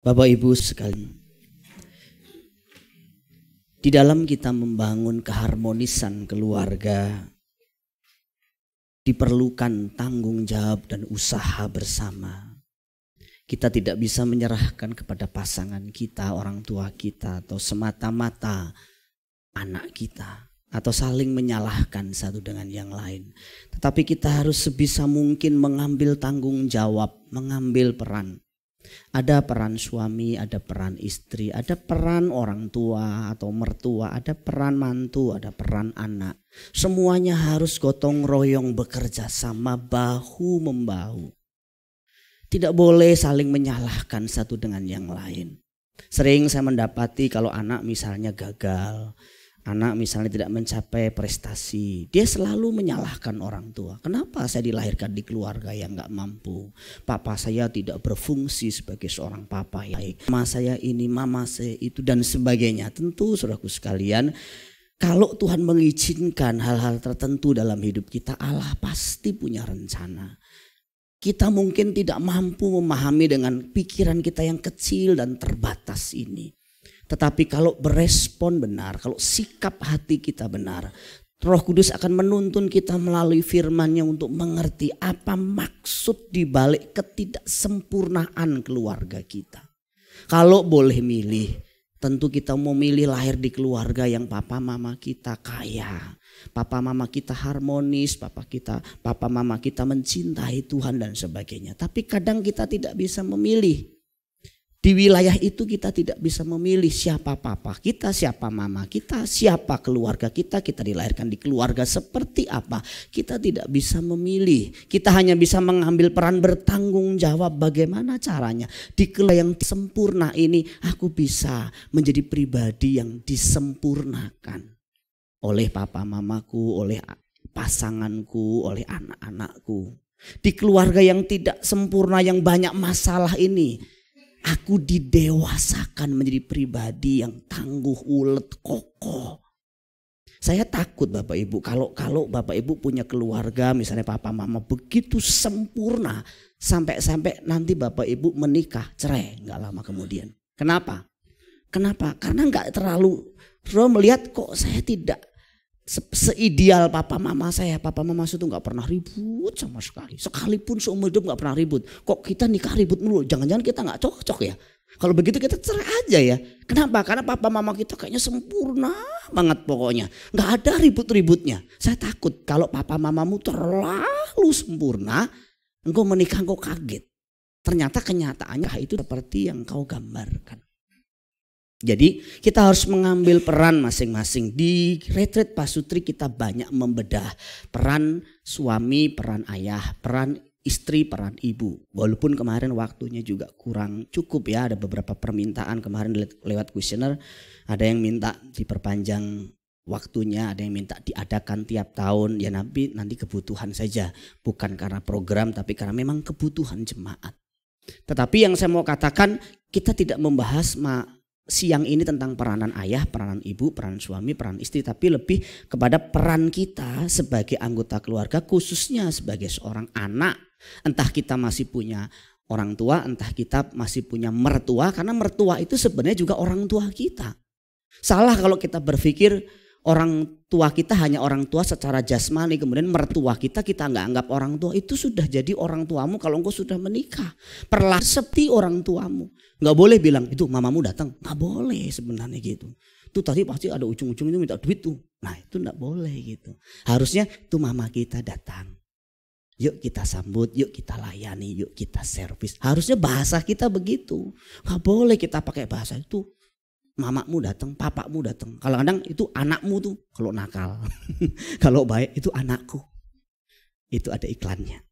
Bapak Ibu sekalian. Di dalam kita membangun keharmonisan keluarga diperlukan tanggung jawab dan usaha bersama. Kita tidak bisa menyerahkan kepada pasangan kita, orang tua kita atau semata-mata anak kita atau saling menyalahkan satu dengan yang lain. Tetapi kita harus sebisa mungkin mengambil tanggung jawab, mengambil peran. Ada peran suami, ada peran istri, ada peran orang tua atau mertua, ada peran mantu, ada peran anak. Semuanya harus gotong royong bekerja sama bahu membahu. Tidak boleh saling menyalahkan satu dengan yang lain. Sering saya mendapati kalau anak misalnya gagal, anak misalnya tidak mencapai prestasi, dia selalu menyalahkan orang tua. Kenapa saya dilahirkan di keluarga yang nggak mampu? Papa saya tidak berfungsi sebagai seorang papa yang baik. Mama saya ini, mama saya itu dan sebagainya. Tentu saudaraku sekalian, kalau Tuhan mengizinkan hal-hal tertentu dalam hidup kita, Allah pasti punya rencana. Kita mungkin tidak mampu memahami dengan pikiran kita yang kecil dan terbatas ini. Tetapi kalau berespon benar, kalau sikap hati kita benar, Roh Kudus akan menuntun kita melalui firman-Nya untuk mengerti apa maksud di balik ketidaksempurnaan keluarga kita. Kalau boleh milih, tentu kita mau milih lahir di keluarga yang papa mama kita kaya, papa mama kita harmonis, papa kita papa mama kita mencintai Tuhan dan sebagainya. Tapi kadang kita tidak bisa memilih di wilayah itu kita tidak bisa memilih siapa papa kita, siapa mama kita, siapa keluarga kita. Kita dilahirkan di keluarga seperti apa. Kita tidak bisa memilih. Kita hanya bisa mengambil peran bertanggung jawab bagaimana caranya. Di keluarga yang sempurna ini aku bisa menjadi pribadi yang disempurnakan. Oleh papa mamaku, oleh pasanganku, oleh anak-anakku. Di keluarga yang tidak sempurna yang banyak masalah ini Aku didewasakan menjadi pribadi yang tangguh, ulet, kokoh. Saya takut Bapak Ibu kalau kalau Bapak Ibu punya keluarga misalnya papa mama begitu sempurna sampai-sampai nanti Bapak Ibu menikah cerai nggak lama kemudian. Kenapa? Kenapa? Karena nggak terlalu Roh melihat kok saya tidak se seideal papa mama saya. Papa mama saya itu nggak pernah ribut sama sekali. Sekalipun seumur hidup nggak pernah ribut. Kok kita nikah ribut mulu? Jangan-jangan kita nggak cocok ya? Kalau begitu kita cerai aja ya. Kenapa? Karena papa mama kita kayaknya sempurna banget pokoknya. Nggak ada ribut-ributnya. Saya takut kalau papa mamamu terlalu sempurna, engkau menikah engkau kaget. Ternyata kenyataannya itu seperti yang kau gambarkan. Jadi kita harus mengambil peran masing-masing. Di retret Pak Sutri kita banyak membedah peran suami, peran ayah, peran istri, peran ibu. Walaupun kemarin waktunya juga kurang cukup ya. Ada beberapa permintaan kemarin lewat kuesioner. Ada yang minta diperpanjang waktunya, ada yang minta diadakan tiap tahun. Ya nanti, nanti kebutuhan saja. Bukan karena program tapi karena memang kebutuhan jemaat. Tetapi yang saya mau katakan kita tidak membahas ma siang ini tentang peranan ayah, peranan ibu, peranan suami, peran istri, tapi lebih kepada peran kita sebagai anggota keluarga, khususnya sebagai seorang anak. Entah kita masih punya orang tua, entah kita masih punya mertua, karena mertua itu sebenarnya juga orang tua kita. Salah kalau kita berpikir orang tua kita hanya orang tua secara jasmani, kemudian mertua kita kita nggak anggap orang tua, itu sudah jadi orang tuamu kalau engkau sudah menikah. perlah seperti orang tuamu. Nggak boleh bilang, itu mamamu datang. Nggak boleh sebenarnya gitu. Itu tadi pasti ada ujung-ujungnya minta duit tuh. Nah itu nggak boleh gitu. Harusnya itu mama kita datang. Yuk kita sambut, yuk kita layani, yuk kita servis. Harusnya bahasa kita begitu. Nggak boleh kita pakai bahasa itu mamamu datang, papamu datang. Kalau kadang itu anakmu tuh kalau nakal. kalau baik itu anakku. Itu ada iklannya.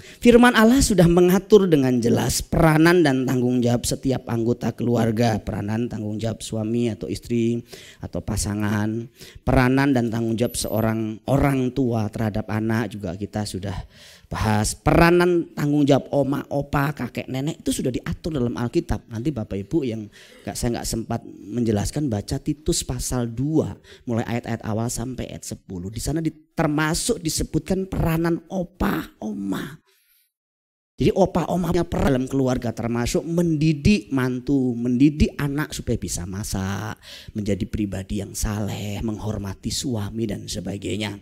Firman Allah sudah mengatur dengan jelas peranan dan tanggung jawab setiap anggota keluarga, peranan tanggung jawab suami atau istri atau pasangan, peranan dan tanggung jawab seorang orang tua terhadap anak juga kita sudah bahas peranan tanggung jawab oma, opa, kakek, nenek itu sudah diatur dalam Alkitab. Nanti Bapak Ibu yang gak, saya nggak sempat menjelaskan baca Titus pasal 2 mulai ayat-ayat awal sampai ayat 10. Di sana termasuk disebutkan peranan opa, oma. Jadi opa oma punya peran dalam keluarga termasuk mendidik mantu, mendidik anak supaya bisa masak, menjadi pribadi yang saleh, menghormati suami dan sebagainya.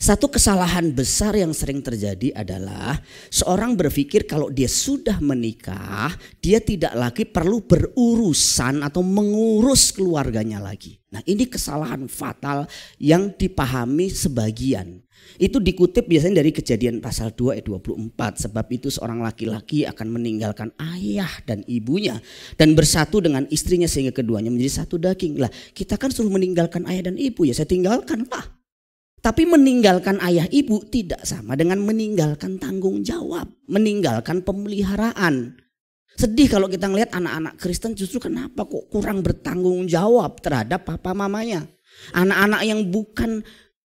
Satu kesalahan besar yang sering terjadi adalah seorang berpikir kalau dia sudah menikah, dia tidak lagi perlu berurusan atau mengurus keluarganya lagi. Nah, ini kesalahan fatal yang dipahami sebagian. Itu dikutip biasanya dari kejadian pasal 2 ayat 24 sebab itu seorang laki-laki akan meninggalkan ayah dan ibunya dan bersatu dengan istrinya sehingga keduanya menjadi satu daging. Lah, kita kan suruh meninggalkan ayah dan ibu ya, saya tinggalkan lah tapi meninggalkan ayah ibu tidak sama dengan meninggalkan tanggung jawab, meninggalkan pemeliharaan. Sedih kalau kita melihat anak-anak Kristen justru kenapa kok kurang bertanggung jawab terhadap papa mamanya. Anak-anak yang bukan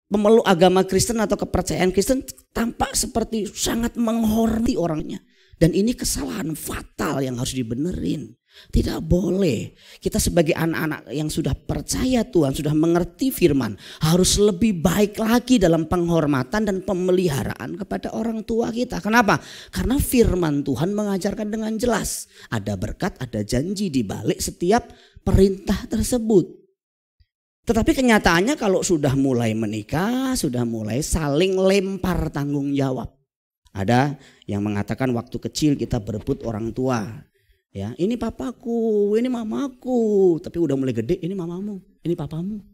pemeluk agama Kristen atau kepercayaan Kristen tampak seperti sangat menghormati orangnya. Dan ini kesalahan fatal yang harus dibenerin. Tidak boleh. Kita sebagai anak-anak yang sudah percaya Tuhan, sudah mengerti firman, harus lebih baik lagi dalam penghormatan dan pemeliharaan kepada orang tua kita. Kenapa? Karena firman Tuhan mengajarkan dengan jelas, ada berkat, ada janji di balik setiap perintah tersebut. Tetapi kenyataannya kalau sudah mulai menikah, sudah mulai saling lempar tanggung jawab. Ada yang mengatakan waktu kecil kita berebut orang tua, Ya, ini papaku, ini mamaku, tapi udah mulai gede, ini mamamu, ini papamu.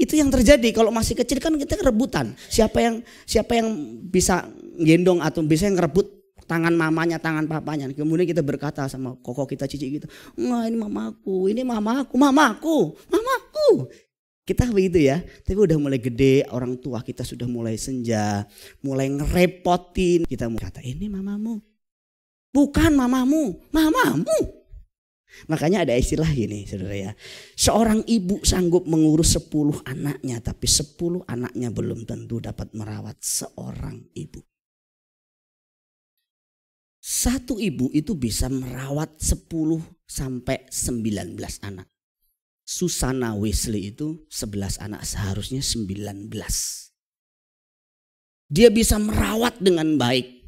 Itu yang terjadi kalau masih kecil kan kita rebutan. Siapa yang siapa yang bisa gendong atau bisa yang rebut tangan mamanya, tangan papanya. Kemudian kita berkata sama koko kita cici gitu, "Wah, ini mamaku, ini mamaku, mamaku, mamaku." Kita begitu ya, tapi udah mulai gede, orang tua kita sudah mulai senja, mulai ngerepotin. Kita mau kata, ini mamamu, Bukan mamamu, mamamu. Makanya ada istilah gini saudara ya. Seorang ibu sanggup mengurus sepuluh anaknya tapi sepuluh anaknya belum tentu dapat merawat seorang ibu. Satu ibu itu bisa merawat sepuluh sampai sembilan belas anak. Susana Wesley itu sebelas anak seharusnya sembilan belas. Dia bisa merawat dengan baik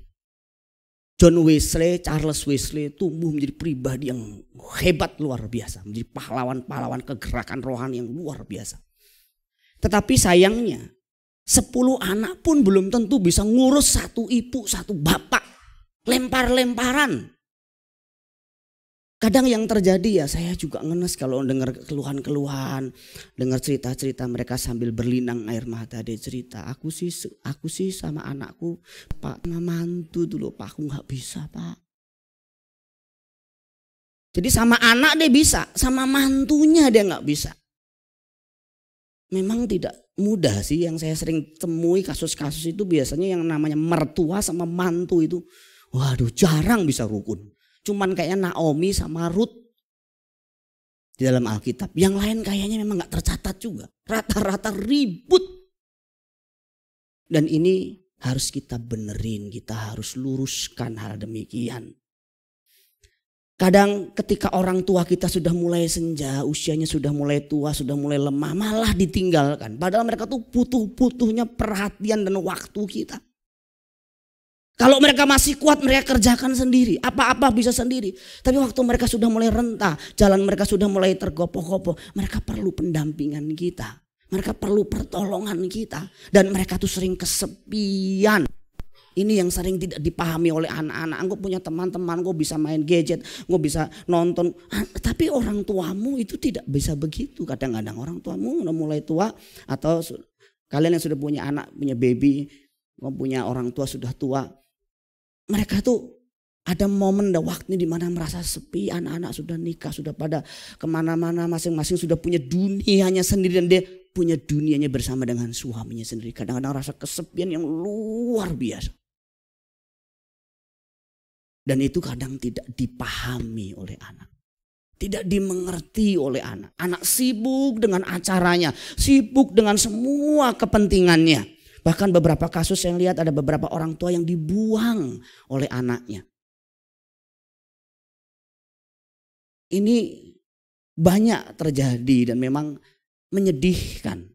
John Wesley, Charles Wesley tumbuh menjadi pribadi yang hebat luar biasa. Menjadi pahlawan-pahlawan kegerakan rohani yang luar biasa. Tetapi sayangnya, sepuluh anak pun belum tentu bisa ngurus satu ibu, satu bapak. Lempar-lemparan. Kadang yang terjadi ya saya juga ngenes kalau dengar keluhan-keluhan, dengar cerita-cerita mereka sambil berlinang air mata dia cerita. Aku sih aku sih sama anakku, Pak, sama mantu dulu, Pak, aku nggak bisa, Pak. Jadi sama anak dia bisa, sama mantunya dia nggak bisa. Memang tidak mudah sih yang saya sering temui kasus-kasus itu biasanya yang namanya mertua sama mantu itu. Waduh jarang bisa rukun. Cuman kayaknya Naomi sama Ruth di dalam Alkitab. Yang lain kayaknya memang nggak tercatat juga. Rata-rata ribut. Dan ini harus kita benerin, kita harus luruskan hal demikian. Kadang ketika orang tua kita sudah mulai senja, usianya sudah mulai tua, sudah mulai lemah, malah ditinggalkan. Padahal mereka tuh butuh-butuhnya perhatian dan waktu kita. Kalau mereka masih kuat mereka kerjakan sendiri, apa-apa bisa sendiri. Tapi waktu mereka sudah mulai rentah, jalan mereka sudah mulai tergopoh-gopoh, mereka perlu pendampingan kita. Mereka perlu pertolongan kita dan mereka tuh sering kesepian. Ini yang sering tidak dipahami oleh anak-anak. Gue punya teman-teman, gue bisa main gadget, gue bisa nonton. Ah, tapi orang tuamu itu tidak bisa begitu. Kadang-kadang orang tuamu udah mulai tua atau kalian yang sudah punya anak, punya baby, mempunyai orang tua sudah tua mereka tuh ada momen, dan waktu di mana merasa sepi, anak-anak sudah nikah, sudah pada kemana-mana, masing-masing sudah punya dunianya sendiri dan dia punya dunianya bersama dengan suaminya sendiri. Kadang-kadang rasa kesepian yang luar biasa. Dan itu kadang tidak dipahami oleh anak. Tidak dimengerti oleh anak. Anak sibuk dengan acaranya, sibuk dengan semua kepentingannya. Bahkan beberapa kasus yang lihat ada beberapa orang tua yang dibuang oleh anaknya. Ini banyak terjadi dan memang menyedihkan.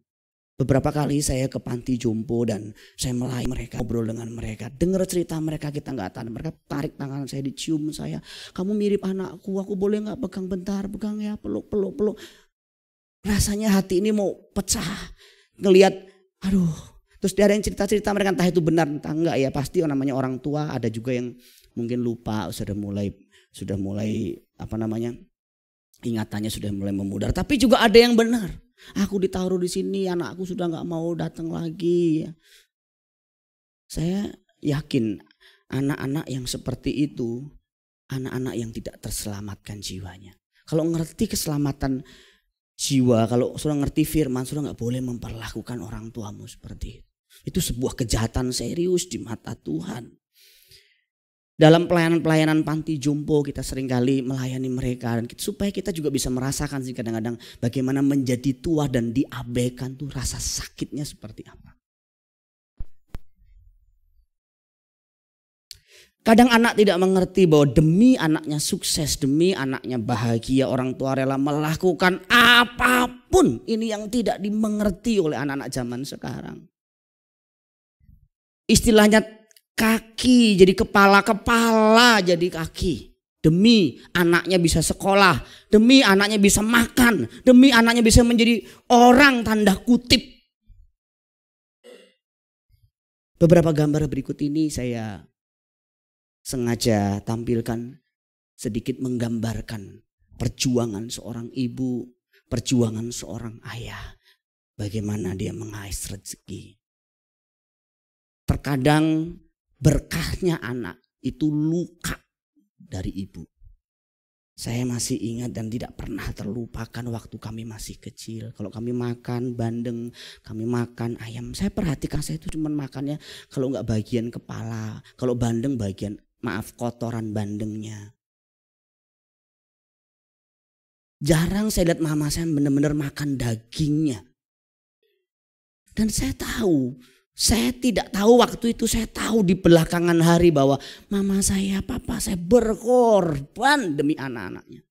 Beberapa kali saya ke panti jompo dan saya mulai mereka, ngobrol dengan mereka, dengar cerita mereka kita nggak tahan. Mereka tarik tangan saya, dicium saya. Kamu mirip anakku, aku boleh nggak pegang bentar, pegang ya, peluk, peluk, peluk. Rasanya hati ini mau pecah. Ngeliat, aduh Terus ada yang cerita-cerita mereka entah itu benar entah enggak ya pasti namanya orang tua ada juga yang mungkin lupa sudah mulai sudah mulai apa namanya ingatannya sudah mulai memudar tapi juga ada yang benar aku ditaruh di sini anakku sudah nggak mau datang lagi saya yakin anak-anak yang seperti itu anak-anak yang tidak terselamatkan jiwanya kalau ngerti keselamatan jiwa kalau sudah ngerti firman sudah nggak boleh memperlakukan orang tuamu seperti itu itu sebuah kejahatan serius di mata Tuhan. Dalam pelayanan-pelayanan panti jompo kita seringkali melayani mereka dan kita, supaya kita juga bisa merasakan sih kadang-kadang bagaimana menjadi tua dan diabaikan tuh rasa sakitnya seperti apa. Kadang anak tidak mengerti bahwa demi anaknya sukses, demi anaknya bahagia, orang tua rela melakukan apapun. Ini yang tidak dimengerti oleh anak-anak zaman sekarang istilahnya kaki jadi kepala, kepala jadi kaki. Demi anaknya bisa sekolah, demi anaknya bisa makan, demi anaknya bisa menjadi orang tanda kutip. Beberapa gambar berikut ini saya sengaja tampilkan sedikit menggambarkan perjuangan seorang ibu, perjuangan seorang ayah. Bagaimana dia mengais rezeki. Terkadang berkahnya anak itu luka dari ibu. Saya masih ingat dan tidak pernah terlupakan waktu kami masih kecil. Kalau kami makan bandeng, kami makan ayam. Saya perhatikan saya itu cuma makannya kalau nggak bagian kepala. Kalau bandeng bagian, maaf kotoran bandengnya. Jarang saya lihat mama saya benar-benar makan dagingnya. Dan saya tahu saya tidak tahu waktu itu, saya tahu di belakangan hari bahwa mama saya, papa saya berkorban demi anak-anaknya.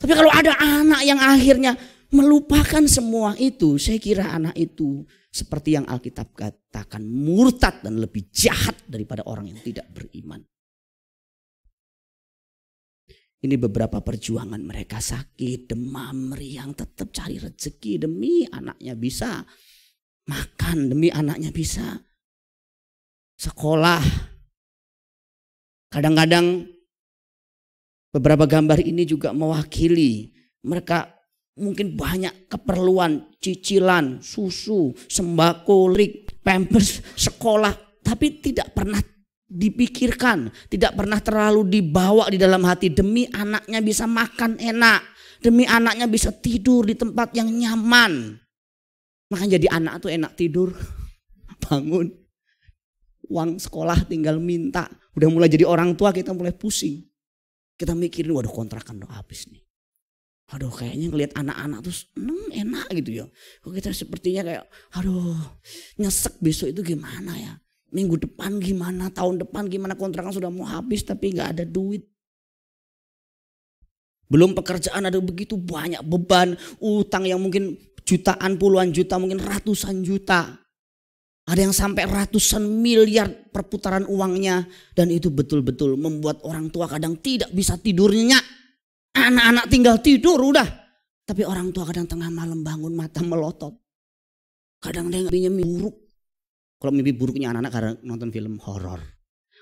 Tapi kalau ada anak yang akhirnya melupakan semua itu, saya kira anak itu seperti yang Alkitab katakan murtad dan lebih jahat daripada orang yang tidak beriman. Ini beberapa perjuangan mereka sakit, demam, meriang, tetap cari rezeki demi anaknya bisa makan demi anaknya bisa sekolah. Kadang-kadang beberapa gambar ini juga mewakili mereka mungkin banyak keperluan, cicilan, susu, sembako, lik, pampers, sekolah, tapi tidak pernah dipikirkan, tidak pernah terlalu dibawa di dalam hati demi anaknya bisa makan enak, demi anaknya bisa tidur di tempat yang nyaman. Makanya jadi anak tuh enak tidur, bangun. Uang sekolah tinggal minta. Udah mulai jadi orang tua kita mulai pusing. Kita mikirin waduh kontrakan udah habis nih. Aduh kayaknya ngelihat anak-anak tuh seneng enak gitu ya. Kita sepertinya kayak aduh nyesek besok itu gimana ya. Minggu depan gimana, tahun depan gimana kontrakan sudah mau habis tapi nggak ada duit. Belum pekerjaan ada begitu banyak beban, utang yang mungkin jutaan, puluhan juta, mungkin ratusan juta. Ada yang sampai ratusan miliar perputaran uangnya dan itu betul-betul membuat orang tua kadang tidak bisa tidur nyenyak. Anak-anak tinggal tidur udah. Tapi orang tua kadang tengah malam bangun mata melotot. Kadang dia mimpi buruk. Kalau mimpi buruknya anak-anak kadang nonton film horor.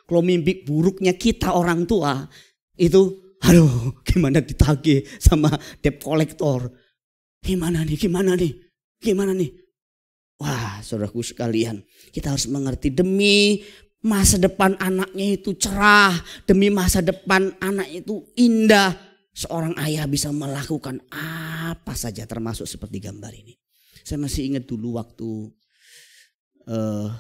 Kalau mimpi buruknya kita orang tua itu aduh gimana ditagih sama debt collector Gimana nih, gimana nih, gimana nih. Wah saudaraku sekalian kita harus mengerti demi masa depan anaknya itu cerah. Demi masa depan anak itu indah. Seorang ayah bisa melakukan apa saja termasuk seperti gambar ini. Saya masih ingat dulu waktu uh,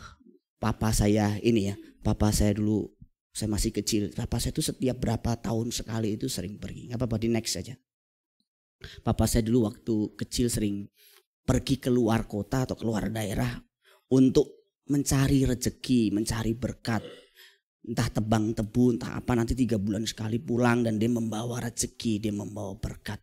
papa saya ini ya, papa saya dulu saya masih kecil, papa saya itu setiap berapa tahun sekali itu sering pergi. Gak apa-apa di next saja. Papa saya dulu waktu kecil sering pergi ke luar kota atau keluar daerah untuk mencari rezeki, mencari berkat. Entah tebang tebu, entah apa nanti tiga bulan sekali pulang dan dia membawa rezeki, dia membawa berkat.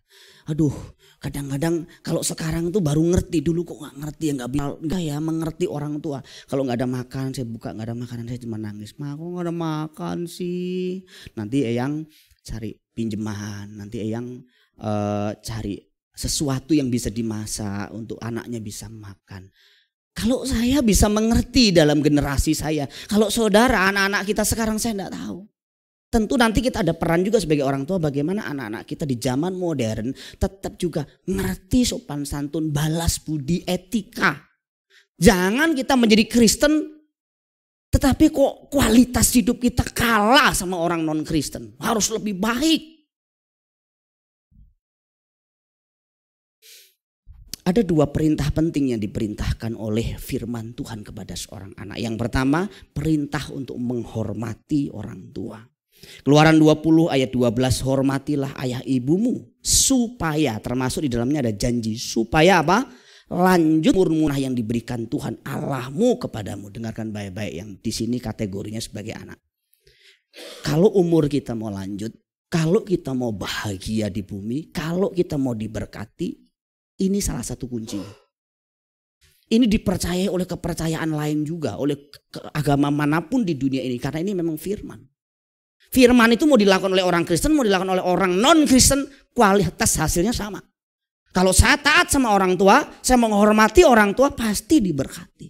Aduh, kadang-kadang kalau sekarang tuh baru ngerti dulu kok nggak ngerti ya nggak nggak ya mengerti orang tua. Kalau nggak ada makan saya buka nggak ada makanan saya cuma nangis. Ma, aku nggak ada makan sih. Nanti eyang cari pinjaman, nanti eyang uh, cari sesuatu yang bisa dimasak untuk anaknya bisa makan. Kalau saya bisa mengerti dalam generasi saya, kalau saudara anak-anak kita sekarang saya tidak tahu. Tentu nanti kita ada peran juga sebagai orang tua bagaimana anak-anak kita di zaman modern tetap juga ngerti sopan santun, balas budi, etika. Jangan kita menjadi Kristen tetapi kok kualitas hidup kita kalah sama orang non-Kristen. Harus lebih baik. Ada dua perintah penting yang diperintahkan oleh firman Tuhan kepada seorang anak. Yang pertama, perintah untuk menghormati orang tua. Keluaran 20 ayat 12, hormatilah ayah ibumu supaya termasuk di dalamnya ada janji supaya apa? Lanjut murmunah yang diberikan Tuhan Allahmu kepadamu. Dengarkan baik-baik yang di sini kategorinya sebagai anak. Kalau umur kita mau lanjut, kalau kita mau bahagia di bumi, kalau kita mau diberkati, ini salah satu kuncinya. Ini dipercaya oleh kepercayaan lain juga, oleh agama manapun di dunia ini. Karena ini memang firman. Firman itu mau dilakukan oleh orang Kristen, mau dilakukan oleh orang non-Kristen, kualitas hasilnya sama. Kalau saya taat sama orang tua, saya menghormati orang tua, pasti diberkati.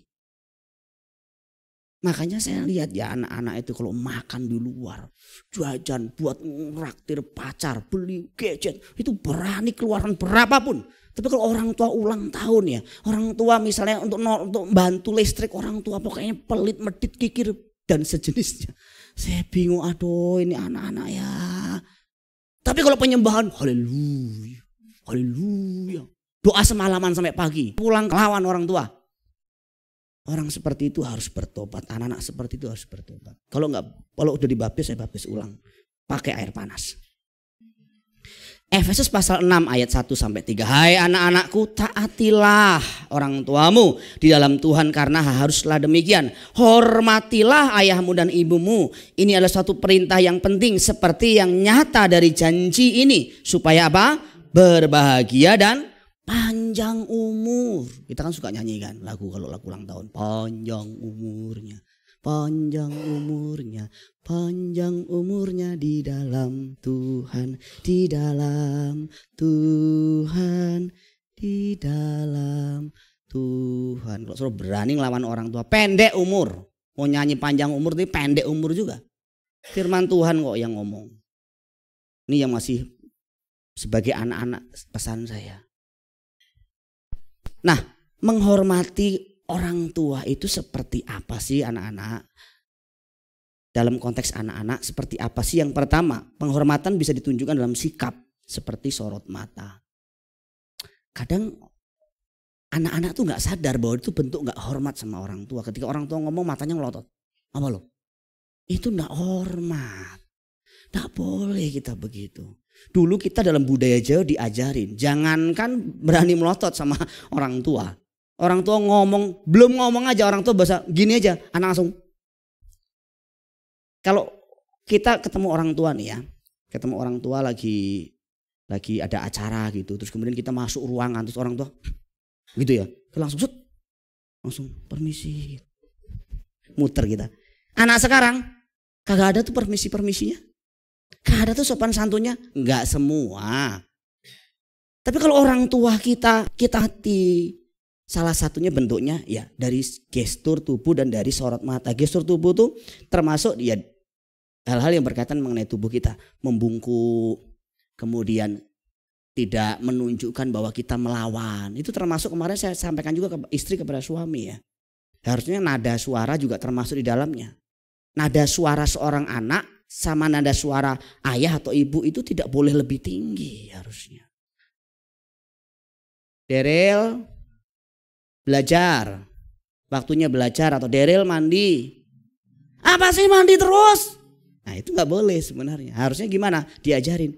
Makanya saya lihat ya anak-anak itu kalau makan di luar, jajan buat ngeraktir pacar, beli gadget, itu berani keluaran berapapun. Tapi kalau orang tua ulang tahun ya, orang tua misalnya untuk untuk bantu listrik orang tua pokoknya pelit, medit, kikir dan sejenisnya. Saya bingung, aduh ini anak-anak ya. Tapi kalau penyembahan, haleluya, haleluya. Doa semalaman sampai pagi, pulang lawan orang tua. Orang seperti itu harus bertobat, anak-anak seperti itu harus bertobat. Kalau nggak, kalau udah dibaptis saya baptis ulang, pakai air panas. Efesus pasal 6 ayat 1 sampai 3. Hai anak-anakku, taatilah orang tuamu di dalam Tuhan karena haruslah demikian. Hormatilah ayahmu dan ibumu. Ini adalah suatu perintah yang penting seperti yang nyata dari janji ini supaya apa? Berbahagia dan panjang umur. Kita kan suka nyanyikan lagu kalau lagu ulang tahun, panjang umurnya panjang umurnya, panjang umurnya di dalam Tuhan, di dalam Tuhan, di dalam Tuhan. Kalau suruh berani ngelawan orang tua, pendek umur. Mau nyanyi panjang umur, tapi pendek umur juga. Firman Tuhan kok yang ngomong. Ini yang masih sebagai anak-anak pesan saya. Nah, menghormati orang tua itu seperti apa sih anak-anak? Dalam konteks anak-anak seperti apa sih? Yang pertama, penghormatan bisa ditunjukkan dalam sikap seperti sorot mata. Kadang anak-anak tuh nggak sadar bahwa itu bentuk nggak hormat sama orang tua. Ketika orang tua ngomong matanya ngelotot. Apa lo? Itu gak hormat. Gak boleh kita begitu. Dulu kita dalam budaya Jawa diajarin, jangankan berani melotot sama orang tua. Orang tua ngomong, belum ngomong aja orang tua bahasa gini aja, anak langsung. Kalau kita ketemu orang tua nih ya, ketemu orang tua lagi lagi ada acara gitu, terus kemudian kita masuk ruangan terus orang tua gitu ya, langsung sut, langsung permisi, muter kita. Anak sekarang kagak ada tuh permisi permisinya, kagak ada tuh sopan santunnya, nggak semua. Tapi kalau orang tua kita kita hati Salah satunya bentuknya ya dari gestur tubuh dan dari sorot mata. Gestur tubuh tuh termasuk ya hal-hal yang berkaitan mengenai tubuh kita, membungkuk, kemudian tidak menunjukkan bahwa kita melawan. Itu termasuk kemarin saya sampaikan juga ke istri kepada suami ya. Harusnya nada suara juga termasuk di dalamnya. Nada suara seorang anak sama nada suara ayah atau ibu itu tidak boleh lebih tinggi harusnya. Derel, belajar. Waktunya belajar atau Daryl mandi. Apa sih mandi terus? Nah itu gak boleh sebenarnya. Harusnya gimana? Diajarin.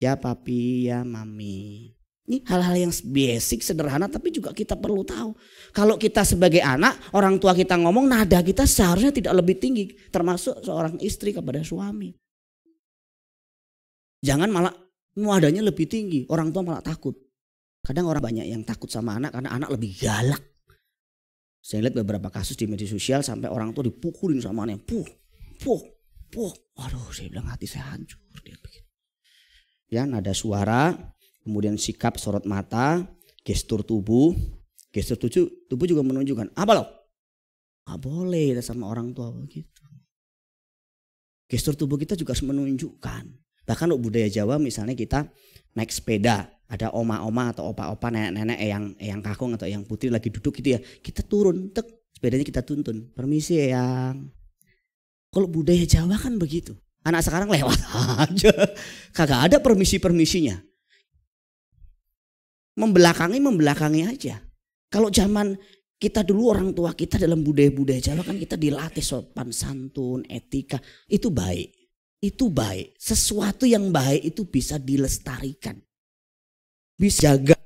Ya papi, ya mami. Ini hal-hal yang basic, sederhana tapi juga kita perlu tahu. Kalau kita sebagai anak, orang tua kita ngomong nada kita seharusnya tidak lebih tinggi. Termasuk seorang istri kepada suami. Jangan malah adanya lebih tinggi, orang tua malah takut. Kadang orang banyak yang takut sama anak karena anak lebih galak. Saya lihat beberapa kasus di media sosial sampai orang tuh dipukulin sama anaknya. Puh, puh, puh. Aduh, saya bilang hati saya hancur. Dia begitu. Ya, nada suara, kemudian sikap sorot mata, gestur tubuh. Gestur tubuh, tubuh juga menunjukkan, apa ah, lo? Gak ah, boleh sama orang tua begitu. Gestur tubuh kita juga harus menunjukkan. Bahkan budaya Jawa misalnya kita naik sepeda ada oma-oma atau opa-opa nenek-nenek yang yang kakung atau yang putri lagi duduk gitu ya kita turun tek sepedanya kita tuntun permisi yang kalau budaya Jawa kan begitu anak sekarang lewat aja kagak ada permisi permisinya membelakangi membelakangi aja kalau zaman kita dulu orang tua kita dalam budaya-budaya Jawa kan kita dilatih sopan santun etika itu baik itu baik sesuatu yang baik itu bisa dilestarikan bisa jaga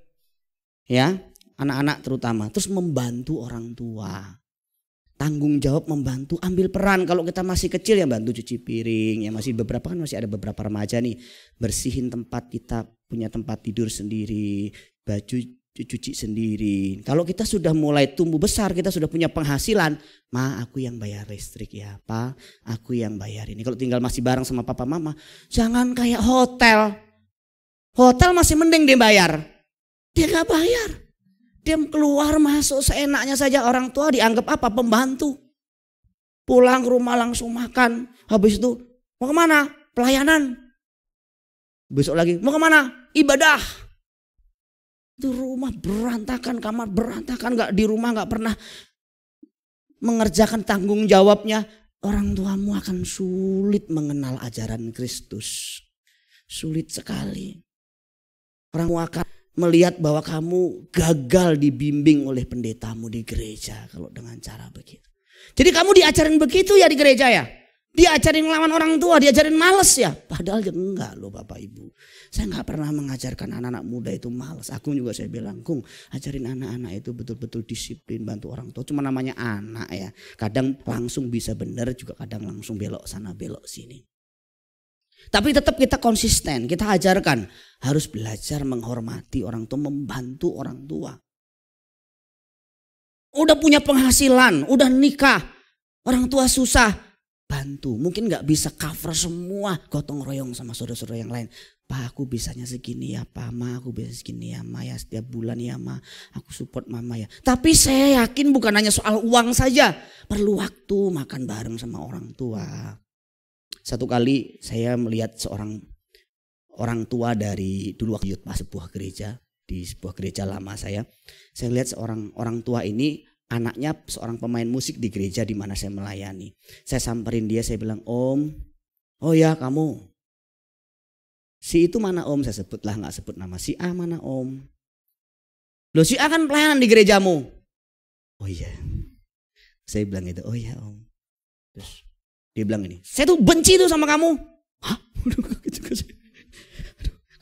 ya anak-anak terutama terus membantu orang tua tanggung jawab membantu ambil peran kalau kita masih kecil ya bantu cuci piring ya masih beberapa kan masih ada beberapa remaja nih bersihin tempat kita punya tempat tidur sendiri baju cuci sendiri kalau kita sudah mulai tumbuh besar kita sudah punya penghasilan ma aku yang bayar listrik ya pak aku yang bayar ini kalau tinggal masih bareng sama papa mama jangan kayak hotel Hotel masih mending dia bayar. Dia gak bayar. Dia keluar masuk seenaknya saja orang tua dianggap apa? Pembantu. Pulang ke rumah langsung makan. Habis itu mau kemana? Pelayanan. Besok lagi mau kemana? Ibadah. Itu rumah berantakan, kamar berantakan, Gak di rumah gak pernah mengerjakan tanggung jawabnya. Orang tuamu akan sulit mengenal ajaran Kristus. Sulit sekali. Orang akan melihat bahwa kamu gagal dibimbing oleh pendetamu di gereja kalau dengan cara begitu. Jadi kamu diajarin begitu ya di gereja ya? Diajarin melawan orang tua, diajarin males ya? Padahal ya enggak loh Bapak Ibu. Saya enggak pernah mengajarkan anak-anak muda itu males. Aku juga saya bilang, Kung ajarin anak-anak itu betul-betul disiplin bantu orang tua. Cuma namanya anak ya. Kadang langsung bisa benar juga kadang langsung belok sana belok sini. Tapi tetap kita konsisten, kita ajarkan harus belajar menghormati orang tua, membantu orang tua. Udah punya penghasilan, udah nikah, orang tua susah, bantu. Mungkin nggak bisa cover semua gotong royong sama saudara-saudara yang lain. Pak aku bisanya segini ya Pak, Ma aku bisa segini ya Ma ya setiap bulan ya Ma, aku support Mama ya. Tapi saya yakin bukan hanya soal uang saja, perlu waktu makan bareng sama orang tua satu kali saya melihat seorang orang tua dari dulu waktu Yutma sebuah gereja di sebuah gereja lama saya. Saya lihat seorang orang tua ini anaknya seorang pemain musik di gereja di mana saya melayani. Saya samperin dia, saya bilang, "Om, oh ya kamu. Si itu mana Om?" Saya sebut lah nggak sebut nama. "Si A mana Om?" lo si A kan pelayanan di gerejamu." "Oh iya." Saya bilang itu "Oh iya, Om." Terus dia bilang ini, saya tuh benci tuh sama kamu. Hah?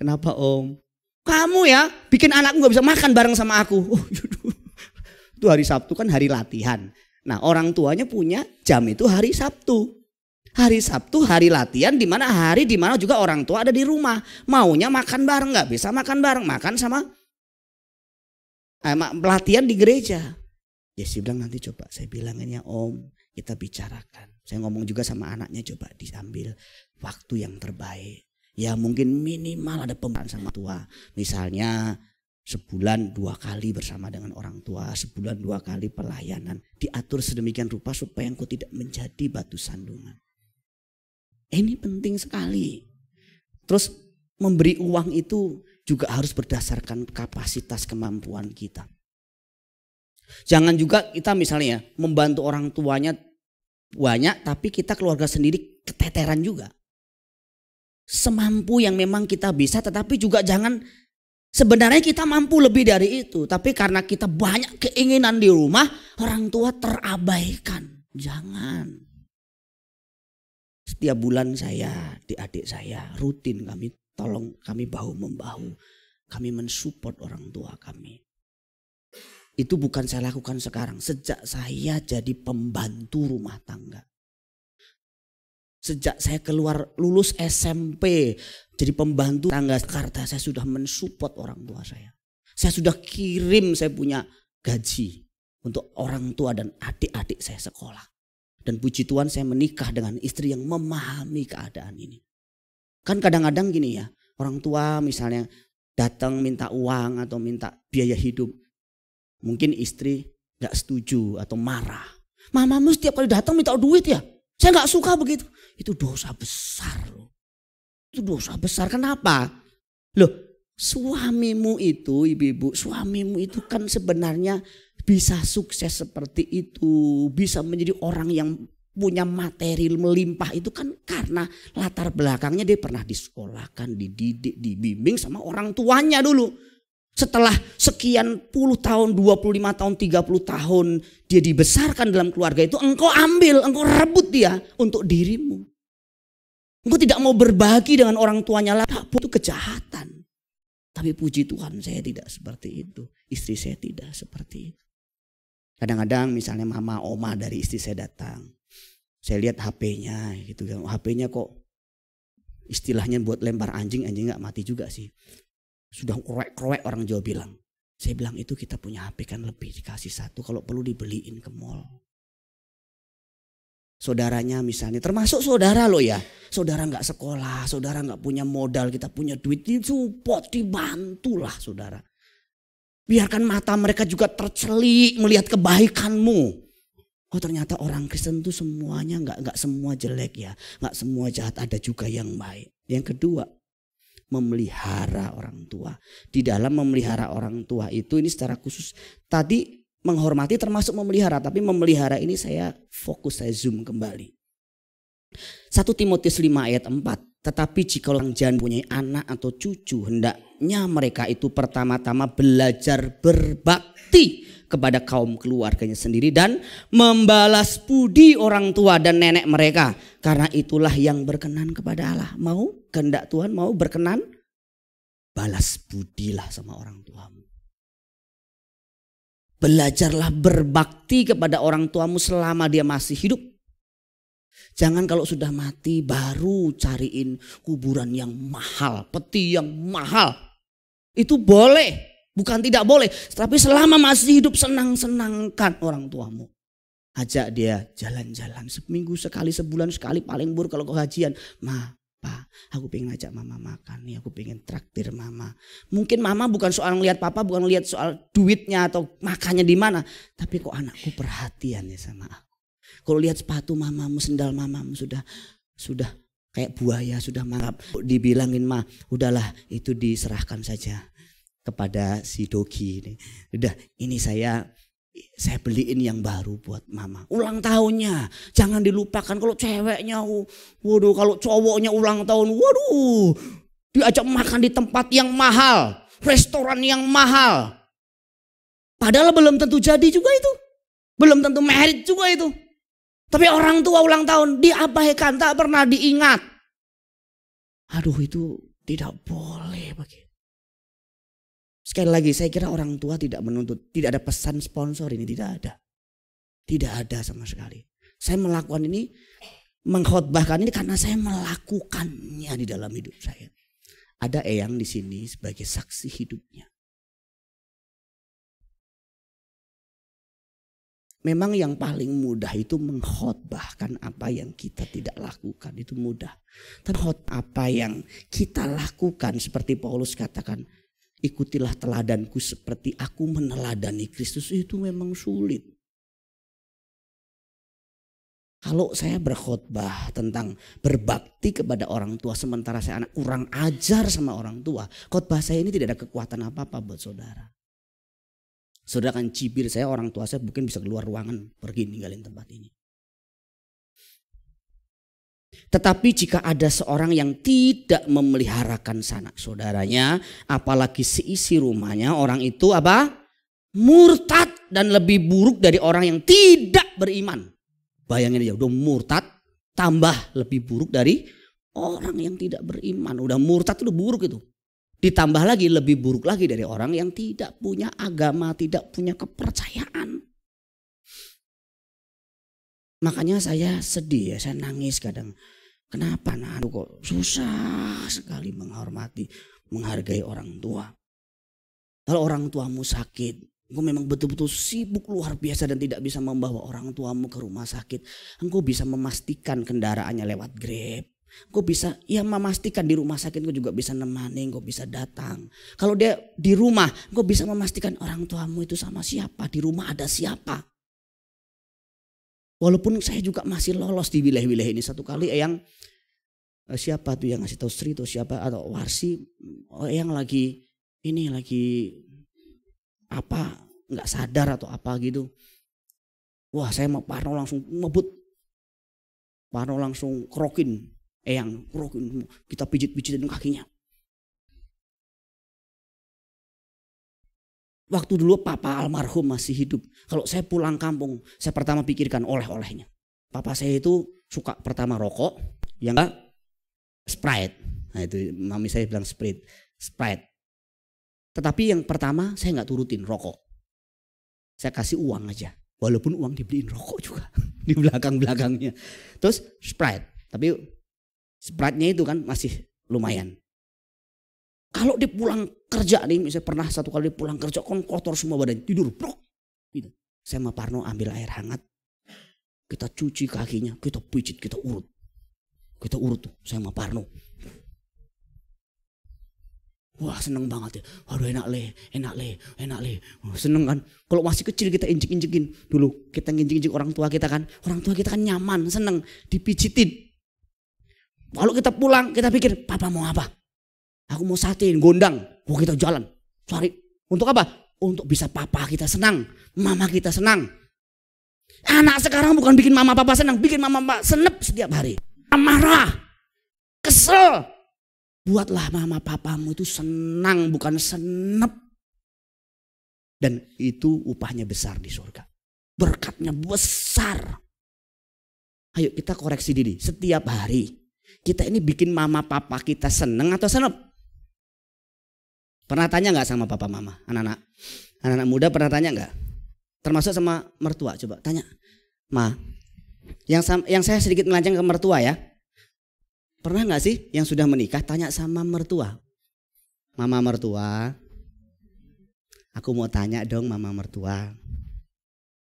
Kenapa om? Kamu ya bikin anakku gak bisa makan bareng sama aku. Oh, itu hari Sabtu kan hari latihan. Nah orang tuanya punya jam itu hari Sabtu. Hari Sabtu hari latihan di mana hari di mana juga orang tua ada di rumah. Maunya makan bareng gak bisa makan bareng makan sama eh, latihan di gereja. Ya, sih bilang nanti coba saya bilangin ya om kita bicarakan. Saya ngomong juga sama anaknya coba diambil waktu yang terbaik. Ya mungkin minimal ada pembahasan sama tua. Misalnya sebulan dua kali bersama dengan orang tua, sebulan dua kali pelayanan. Diatur sedemikian rupa supaya engkau tidak menjadi batu sandungan. Ini penting sekali. Terus memberi uang itu juga harus berdasarkan kapasitas kemampuan kita. Jangan juga kita misalnya membantu orang tuanya banyak tapi kita keluarga sendiri keteteran juga. Semampu yang memang kita bisa tetapi juga jangan sebenarnya kita mampu lebih dari itu. Tapi karena kita banyak keinginan di rumah orang tua terabaikan. Jangan. Setiap bulan saya di adik saya rutin kami tolong kami bahu membahu. Kami mensupport orang tua kami. Itu bukan saya lakukan sekarang. Sejak saya jadi pembantu rumah tangga. Sejak saya keluar lulus SMP jadi pembantu tangga Jakarta, saya sudah mensupport orang tua saya. Saya sudah kirim saya punya gaji untuk orang tua dan adik-adik saya sekolah. Dan puji Tuhan saya menikah dengan istri yang memahami keadaan ini. Kan kadang-kadang gini ya, orang tua misalnya datang minta uang atau minta biaya hidup. Mungkin istri gak setuju atau marah. Mamamu setiap kali datang minta duit ya. Saya gak suka begitu. Itu dosa besar loh. Itu dosa besar. Kenapa? Loh suamimu itu ibu-ibu. Suamimu itu kan sebenarnya bisa sukses seperti itu. Bisa menjadi orang yang punya materi melimpah itu kan karena latar belakangnya dia pernah disekolahkan, dididik, dibimbing sama orang tuanya dulu. Setelah sekian puluh tahun, dua puluh lima tahun, tiga puluh tahun dia dibesarkan dalam keluarga itu, engkau ambil, engkau rebut dia untuk dirimu. Engkau tidak mau berbagi dengan orang tuanya lah, itu kejahatan. Tapi puji Tuhan saya tidak seperti itu, istri saya tidak seperti itu. Kadang-kadang misalnya mama, oma dari istri saya datang. Saya lihat HP-nya gitu kan, HP-nya kok istilahnya buat lempar anjing, anjing gak mati juga sih. Sudah kroek-kroek orang Jawa bilang. Saya bilang itu kita punya HP kan lebih dikasih satu kalau perlu dibeliin ke mall. Saudaranya misalnya termasuk saudara lo ya. Saudara nggak sekolah, saudara nggak punya modal, kita punya duit support, dibantulah saudara. Biarkan mata mereka juga tercelik melihat kebaikanmu. Oh ternyata orang Kristen tuh semuanya nggak nggak semua jelek ya, nggak semua jahat ada juga yang baik. Yang kedua, memelihara orang tua. Di dalam memelihara orang tua itu ini secara khusus tadi menghormati termasuk memelihara, tapi memelihara ini saya fokus saya zoom kembali. 1 Timotius 5 ayat 4. Tetapi jika orang jangan punya anak atau cucu, hendaknya mereka itu pertama-tama belajar berbakti kepada kaum keluarganya sendiri dan membalas budi orang tua dan nenek mereka. Karena itulah yang berkenan kepada Allah. Mau kehendak Tuhan, mau berkenan, balas budilah sama orang tuamu. Belajarlah berbakti kepada orang tuamu selama dia masih hidup. Jangan kalau sudah mati baru cariin kuburan yang mahal, peti yang mahal. Itu boleh. Bukan tidak boleh, tapi selama masih hidup senang-senangkan orang tuamu. Ajak dia jalan-jalan seminggu sekali, sebulan sekali paling buruk kalau kehajian. Ma, pa, aku pengen ajak mama makan nih, aku pengen traktir mama. Mungkin mama bukan soal ngeliat papa, bukan ngeliat soal duitnya atau makannya di mana. Tapi kok anakku perhatian ya sama aku. Kalau lihat sepatu mamamu, sendal mamamu sudah sudah kayak buaya sudah mangap. Dibilangin ma, udahlah itu diserahkan saja kepada si Doki ini. Udah, ini saya saya beliin yang baru buat mama. Ulang tahunnya, jangan dilupakan kalau ceweknya, waduh kalau cowoknya ulang tahun, waduh diajak makan di tempat yang mahal, restoran yang mahal. Padahal belum tentu jadi juga itu. Belum tentu merit juga itu. Tapi orang tua ulang tahun diabaikan, tak pernah diingat. Aduh itu tidak boleh bagi Sekali lagi, saya kira orang tua tidak menuntut, tidak ada pesan sponsor ini, tidak ada. Tidak ada sama sekali. Saya melakukan ini, mengkhotbahkan ini karena saya melakukannya di dalam hidup saya. Ada Eyang di sini sebagai saksi hidupnya. Memang yang paling mudah itu mengkhotbahkan apa yang kita tidak lakukan itu mudah. Tapi apa yang kita lakukan seperti Paulus katakan, ikutilah teladanku seperti aku meneladani Kristus itu memang sulit. Kalau saya berkhotbah tentang berbakti kepada orang tua sementara saya anak kurang ajar sama orang tua, khotbah saya ini tidak ada kekuatan apa-apa buat saudara. Saudara kan cibir saya orang tua saya mungkin bisa keluar ruangan pergi ninggalin tempat ini. Tetapi jika ada seorang yang tidak memeliharakan sanak saudaranya, apalagi seisi rumahnya, orang itu apa? Murtad dan lebih buruk dari orang yang tidak beriman. Bayangin aja, udah murtad, tambah lebih buruk dari orang yang tidak beriman. Udah murtad tuh buruk itu. Ditambah lagi lebih buruk lagi dari orang yang tidak punya agama, tidak punya kepercayaan. Makanya saya sedih ya, saya nangis kadang Kenapa anak kok susah sekali menghormati, menghargai orang tua. Kalau orang tuamu sakit, engkau memang betul-betul sibuk luar biasa dan tidak bisa membawa orang tuamu ke rumah sakit. Engkau bisa memastikan kendaraannya lewat Grab. Engkau bisa, ya memastikan di rumah sakit engkau juga bisa nemani, engkau bisa datang. Kalau dia di rumah, engkau bisa memastikan orang tuamu itu sama siapa, di rumah ada siapa. Walaupun saya juga masih lolos di wilayah-wilayah ini satu kali yang eh, siapa tuh yang ngasih tahu Sri tuh siapa atau Warsi oh, yang lagi ini lagi apa nggak sadar atau apa gitu. Wah saya mau Parno langsung ngebut. Parno langsung krokin. Eyang krokin. Kita pijit-pijitin kakinya. Waktu dulu papa almarhum masih hidup. Kalau saya pulang kampung, saya pertama pikirkan oleh-olehnya. Papa saya itu suka pertama rokok, yang enggak Sprite. Nah itu mami saya bilang Sprite. Sprite. Tetapi yang pertama saya enggak turutin rokok. Saya kasih uang aja. Walaupun uang dibeliin rokok juga di belakang-belakangnya. Terus Sprite. Tapi Sprite-nya itu kan masih lumayan. Kalau dia pulang kerja nih, misalnya pernah satu kali dia pulang kerja, kon kotor semua badan, tidur, bro. Gitu. Saya sama Parno ambil air hangat, kita cuci kakinya, kita pijit, kita urut. Kita urut tuh, saya sama Parno. Wah seneng banget ya. Aduh enak leh enak leh enak leh seneng kan. Kalau masih kecil kita injek-injekin dulu. Kita injek-injek orang tua kita kan. Orang tua kita kan nyaman, seneng, dipijitin. Kalau kita pulang kita pikir papa mau apa? Aku mau sate, gondang. Oh kita jalan, cari. Untuk apa? Untuk bisa papa kita senang, mama kita senang. Anak sekarang bukan bikin mama papa senang, bikin mama papa senep setiap hari. Marah, kesel. Buatlah mama papamu itu senang, bukan senep. Dan itu upahnya besar di surga. Berkatnya besar. Ayo kita koreksi diri setiap hari. Kita ini bikin mama papa kita seneng atau senep? Pernah tanya nggak sama papa mama, anak-anak? Anak-anak muda pernah tanya nggak? Termasuk sama mertua, coba tanya. Ma, yang, yang saya sedikit melancang ke mertua ya. Pernah nggak sih yang sudah menikah tanya sama mertua? Mama mertua, aku mau tanya dong mama mertua.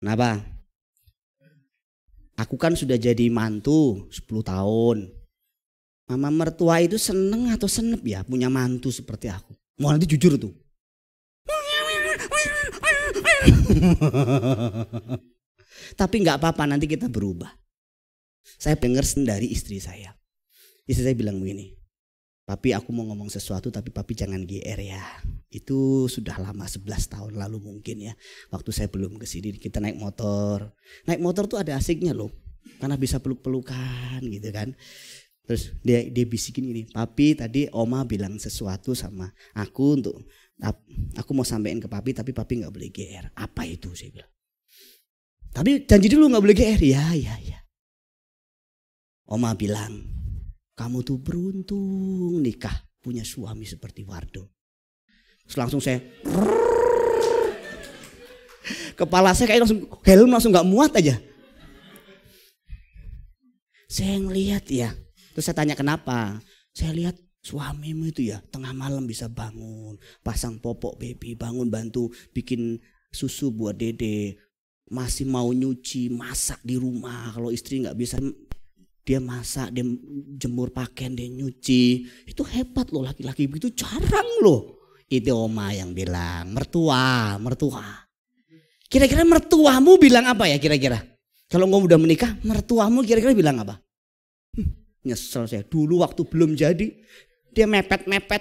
Kenapa? Aku kan sudah jadi mantu 10 tahun. Mama mertua itu seneng atau senep ya punya mantu seperti aku. Mau nanti jujur tuh. Tapi nggak apa-apa nanti kita berubah. Saya dengar sendiri istri saya. Istri saya bilang begini, Papi aku mau ngomong sesuatu tapi papi jangan GR ya. Itu sudah lama 11 tahun lalu mungkin ya. Waktu saya belum ke sini kita naik motor. Naik motor tuh ada asiknya loh. Karena bisa peluk-pelukan gitu kan. Terus dia dia bisikin ini "Papi, tadi Oma bilang sesuatu sama aku untuk aku mau sampein ke papi tapi papi nggak boleh GR." Apa itu saya bilang. Tapi janji dulu nggak boleh GR. Ya, ya, ya. Oma bilang, "Kamu tuh beruntung nikah punya suami seperti Wardo." Terus langsung saya Kepala saya kayak langsung helm langsung nggak muat aja. Saya ngelihat ya, Terus saya tanya kenapa? Saya lihat suamimu itu ya tengah malam bisa bangun, pasang popok baby, bangun bantu bikin susu buat dede, masih mau nyuci, masak di rumah. Kalau istri nggak bisa, dia masak, dia jemur pakaian, dia nyuci. Itu hebat loh laki-laki begitu jarang loh. Itu oma yang bilang, mertua, mertua. Kira-kira mertuamu bilang apa ya kira-kira? Kalau kamu udah menikah, mertuamu kira-kira bilang apa? Hmm. Nyesel saya. Dulu waktu belum jadi, dia mepet-mepet.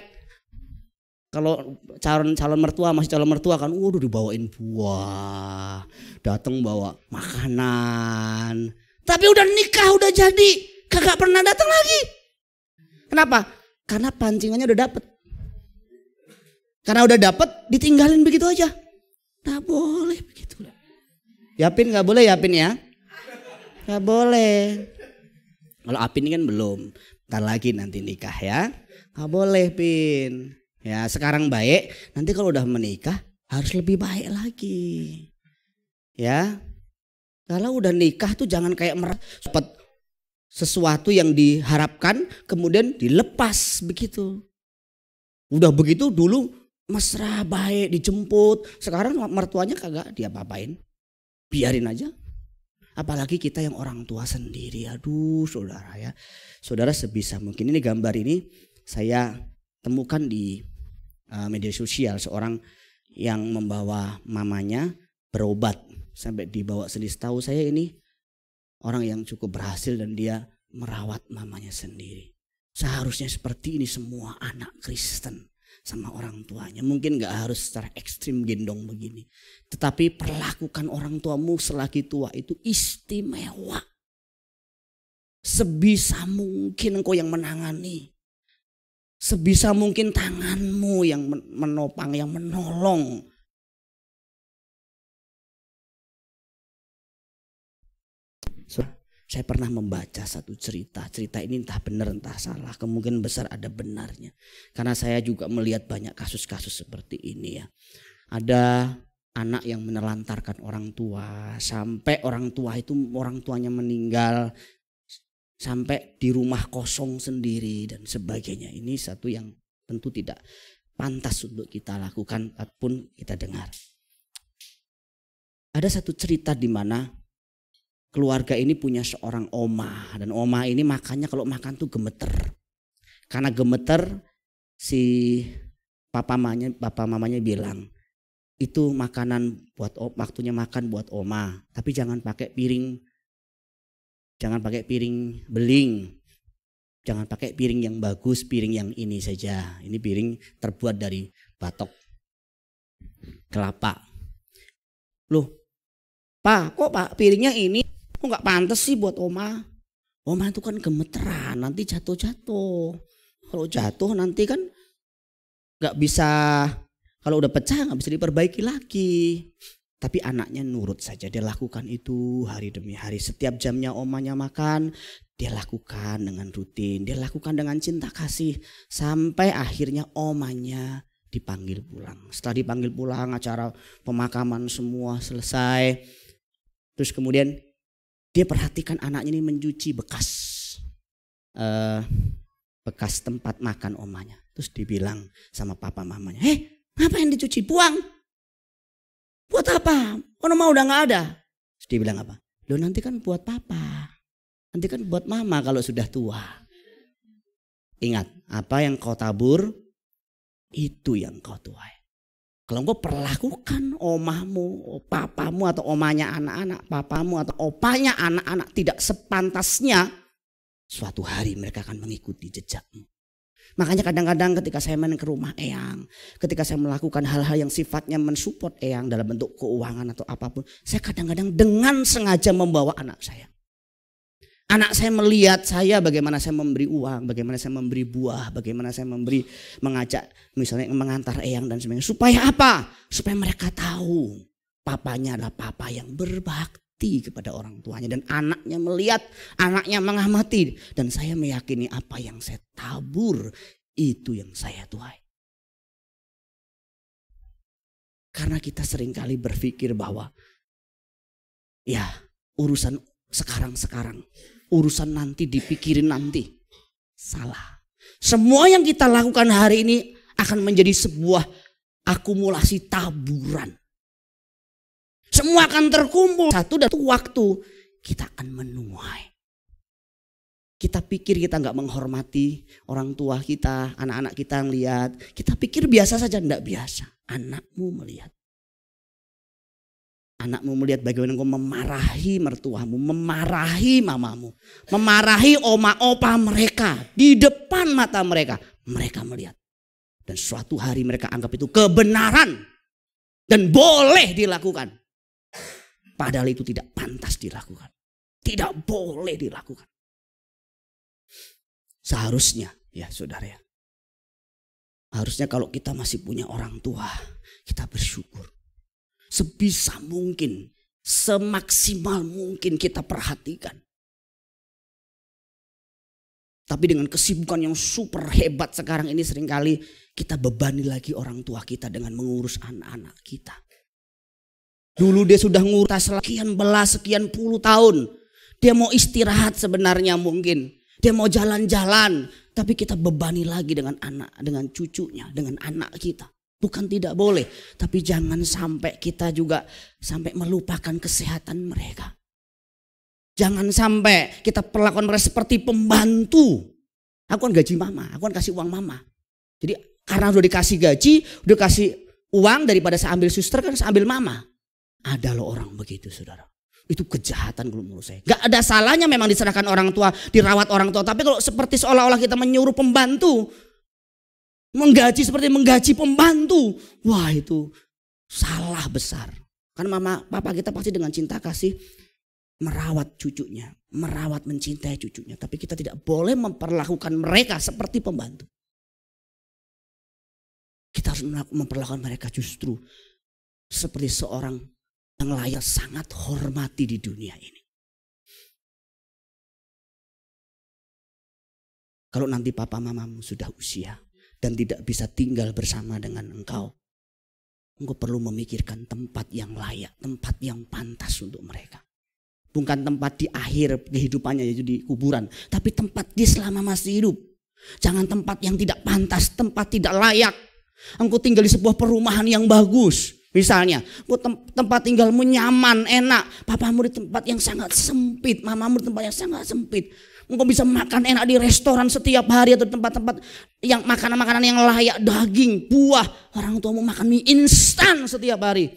Kalau calon calon mertua masih calon mertua kan, waduh dibawain buah, datang bawa makanan. Tapi udah nikah, udah jadi, kagak pernah datang lagi. Kenapa? Karena pancingannya udah dapet. Karena udah dapet, ditinggalin begitu aja. Nah boleh begitu. Yapin nggak boleh yapin ya. Nggak boleh. Kalau Apin ini kan belum. Ntar lagi nanti nikah ya. Nggak boleh Pin. Ya sekarang baik, nanti kalau udah menikah harus lebih baik lagi. Ya. Kalau udah nikah tuh jangan kayak merah sesuatu yang diharapkan kemudian dilepas begitu. Udah begitu dulu mesra baik dijemput, sekarang mertuanya kagak dia papain. Biarin aja. Apalagi kita yang orang tua sendiri. Aduh saudara ya. Saudara sebisa mungkin. Ini gambar ini saya temukan di eh, media sosial. Seorang yang membawa mamanya berobat. Sampai dibawa sendiri. Tahu saya ini orang yang cukup berhasil dan dia merawat mamanya sendiri. Seharusnya seperti ini semua anak Kristen sama orang tuanya. Mungkin gak harus secara ekstrim gendong begini. Tetapi perlakukan orang tuamu selagi tua itu istimewa. Sebisa mungkin engkau yang menangani. Sebisa mungkin tanganmu yang menopang, yang menolong. Saya pernah membaca satu cerita. Cerita ini entah benar entah salah. Kemungkinan besar ada benarnya. Karena saya juga melihat banyak kasus-kasus seperti ini ya. Ada anak yang menelantarkan orang tua sampai orang tua itu orang tuanya meninggal sampai di rumah kosong sendiri dan sebagainya ini satu yang tentu tidak pantas untuk kita lakukan ataupun kita dengar ada satu cerita di mana keluarga ini punya seorang oma dan oma ini makannya kalau makan tuh gemeter. Karena gemeter si papa mamanya papa mamanya bilang itu makanan buat waktunya makan buat oma, tapi jangan pakai piring jangan pakai piring beling. Jangan pakai piring yang bagus, piring yang ini saja. Ini piring terbuat dari batok kelapa. Loh, Pak, kok Pak piringnya ini kok nggak pantas sih buat Oma. Oma itu kan gemeteran, nanti jatuh-jatuh. Kalau jatuh nanti kan nggak bisa, kalau udah pecah nggak bisa diperbaiki lagi. Tapi anaknya nurut saja, dia lakukan itu hari demi hari. Setiap jamnya omanya makan, dia lakukan dengan rutin, dia lakukan dengan cinta kasih. Sampai akhirnya omanya dipanggil pulang. Setelah dipanggil pulang acara pemakaman semua selesai. Terus kemudian dia perhatikan anaknya ini mencuci bekas uh, bekas tempat makan omanya. Terus dibilang sama papa mamanya, "Hei, eh, ngapain dicuci? Buang." Buat apa? Kalau mau udah nggak ada. Terus dia bilang apa? Lo nanti kan buat papa. Nanti kan buat mama kalau sudah tua. Ingat, apa yang kau tabur itu yang kau tuai. Kalau engkau perlakukan omahmu, papamu atau omanya anak-anak, papamu atau opanya anak-anak tidak sepantasnya, suatu hari mereka akan mengikuti jejakmu. Makanya kadang-kadang ketika saya main ke rumah Eyang, ketika saya melakukan hal-hal yang sifatnya mensupport Eyang dalam bentuk keuangan atau apapun, saya kadang-kadang dengan sengaja membawa anak saya. Anak saya melihat saya bagaimana saya memberi uang, bagaimana saya memberi buah, bagaimana saya memberi mengajak misalnya mengantar eyang dan sebagainya. Supaya apa? Supaya mereka tahu papanya adalah papa yang berbakti kepada orang tuanya dan anaknya melihat, anaknya mengamati dan saya meyakini apa yang saya tabur itu yang saya tuai. Karena kita seringkali berpikir bahwa ya urusan sekarang-sekarang urusan nanti dipikirin nanti. Salah. Semua yang kita lakukan hari ini akan menjadi sebuah akumulasi taburan. Semua akan terkumpul satu dan waktu kita akan menuai. Kita pikir kita nggak menghormati orang tua kita, anak-anak kita yang lihat. Kita pikir biasa saja, enggak biasa. Anakmu melihat. Anakmu melihat bagaimana engkau memarahi mertuamu, memarahi mamamu, memarahi oma opa mereka di depan mata mereka. Mereka melihat. Dan suatu hari mereka anggap itu kebenaran dan boleh dilakukan. Padahal itu tidak pantas dilakukan. Tidak boleh dilakukan. Seharusnya ya saudara ya. Harusnya kalau kita masih punya orang tua, kita bersyukur sebisa mungkin, semaksimal mungkin kita perhatikan. Tapi dengan kesibukan yang super hebat sekarang ini seringkali kita bebani lagi orang tua kita dengan mengurus anak-anak kita. Dulu dia sudah ngurus sekian belas, sekian puluh tahun. Dia mau istirahat sebenarnya mungkin. Dia mau jalan-jalan. Tapi kita bebani lagi dengan anak, dengan cucunya, dengan anak kita. Bukan tidak boleh, tapi jangan sampai kita juga sampai melupakan kesehatan mereka. Jangan sampai kita perlakukan mereka seperti pembantu. Aku kan gaji mama, aku kan kasih uang mama. Jadi karena udah dikasih gaji, udah kasih uang daripada saya ambil suster kan saya ambil mama. Ada loh orang begitu saudara. Itu kejahatan kalau menurut saya. Gak ada salahnya memang diserahkan orang tua, dirawat orang tua. Tapi kalau seperti seolah-olah kita menyuruh pembantu, Menggaji seperti menggaji pembantu. Wah itu salah besar. Karena mama, papa kita pasti dengan cinta kasih merawat cucunya, merawat mencintai cucunya. Tapi kita tidak boleh memperlakukan mereka seperti pembantu. Kita harus memperlakukan mereka justru seperti seorang yang layak sangat hormati di dunia ini. Kalau nanti papa mamamu sudah usia, dan tidak bisa tinggal bersama dengan engkau. Engkau perlu memikirkan tempat yang layak, tempat yang pantas untuk mereka. Bukan tempat di akhir kehidupannya yaitu di kuburan, tapi tempat di selama masih hidup. Jangan tempat yang tidak pantas, tempat tidak layak. Engkau tinggal di sebuah perumahan yang bagus, Misalnya, tempat tinggalmu nyaman, enak. Papamu di tempat yang sangat sempit, mamamu di tempat yang sangat sempit. Engkau bisa makan enak di restoran setiap hari atau tempat-tempat yang makanan-makanan yang layak, daging, buah. Orang tuamu makan mie instan setiap hari.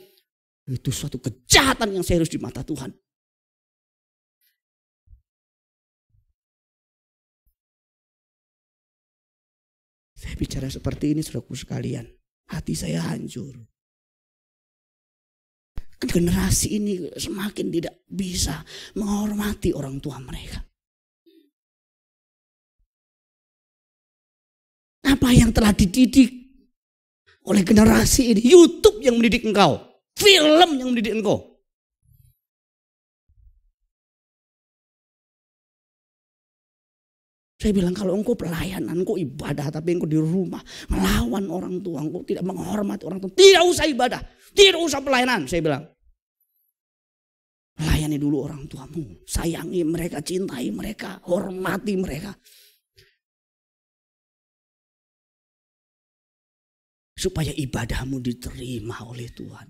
Itu suatu kejahatan yang serius di mata Tuhan. Saya bicara seperti ini saudaraku sekalian. Hati saya hancur. Generasi ini semakin tidak bisa menghormati orang tua mereka. Apa yang telah dididik oleh generasi ini? YouTube yang mendidik engkau. Film yang mendidik engkau. Saya bilang kalau engkau pelayanan, engkau ibadah, tapi engkau di rumah melawan orang tua, engkau tidak menghormati orang tua, tidak usah ibadah, tidak usah pelayanan. Saya bilang, layani dulu orang tuamu, sayangi mereka, cintai mereka, hormati mereka. supaya ibadahmu diterima oleh Tuhan.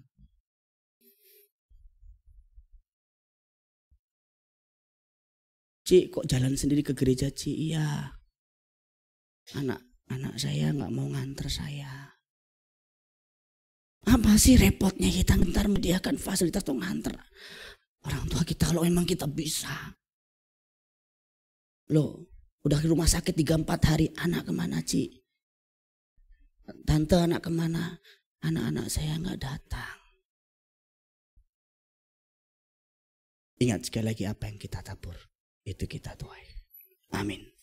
Cik, kok jalan sendiri ke gereja, Cik? Iya. Anak anak saya nggak mau nganter saya. Apa sih repotnya kita ntar mediakan fasilitas untuk nganter orang tua kita kalau memang kita bisa. Loh, udah ke rumah sakit 3-4 hari, anak kemana, Cik? Tante anak kemana? Anak-anak saya nggak datang. Ingat sekali lagi apa yang kita tabur. Itu kita tuai. Amin.